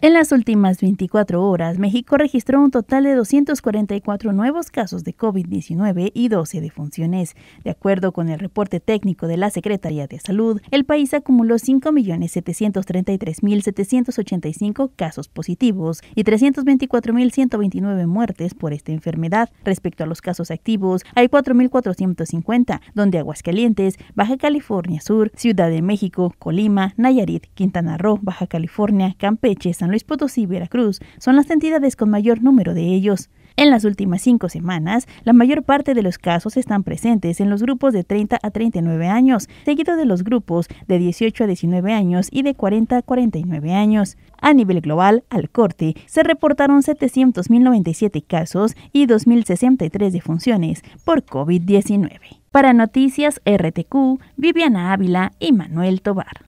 En las últimas 24 horas, México registró un total de 244 nuevos casos de COVID-19 y 12 defunciones. De acuerdo con el reporte técnico de la Secretaría de Salud, el país acumuló 5.733.785 casos positivos y 324.129 muertes por esta enfermedad. Respecto a los casos activos, hay 4.450, donde Aguascalientes, Baja California Sur, Ciudad de México, Colima, Nayarit, Quintana Roo, Baja California, Campeche, San Luis Potosí y Veracruz son las entidades con mayor número de ellos. En las últimas cinco semanas, la mayor parte de los casos están presentes en los grupos de 30 a 39 años, seguido de los grupos de 18 a 19 años y de 40 a 49 años. A nivel global, al corte, se reportaron 700.097 casos y 2.063 defunciones por COVID-19. Para Noticias RTQ, Viviana Ávila y Manuel Tobar.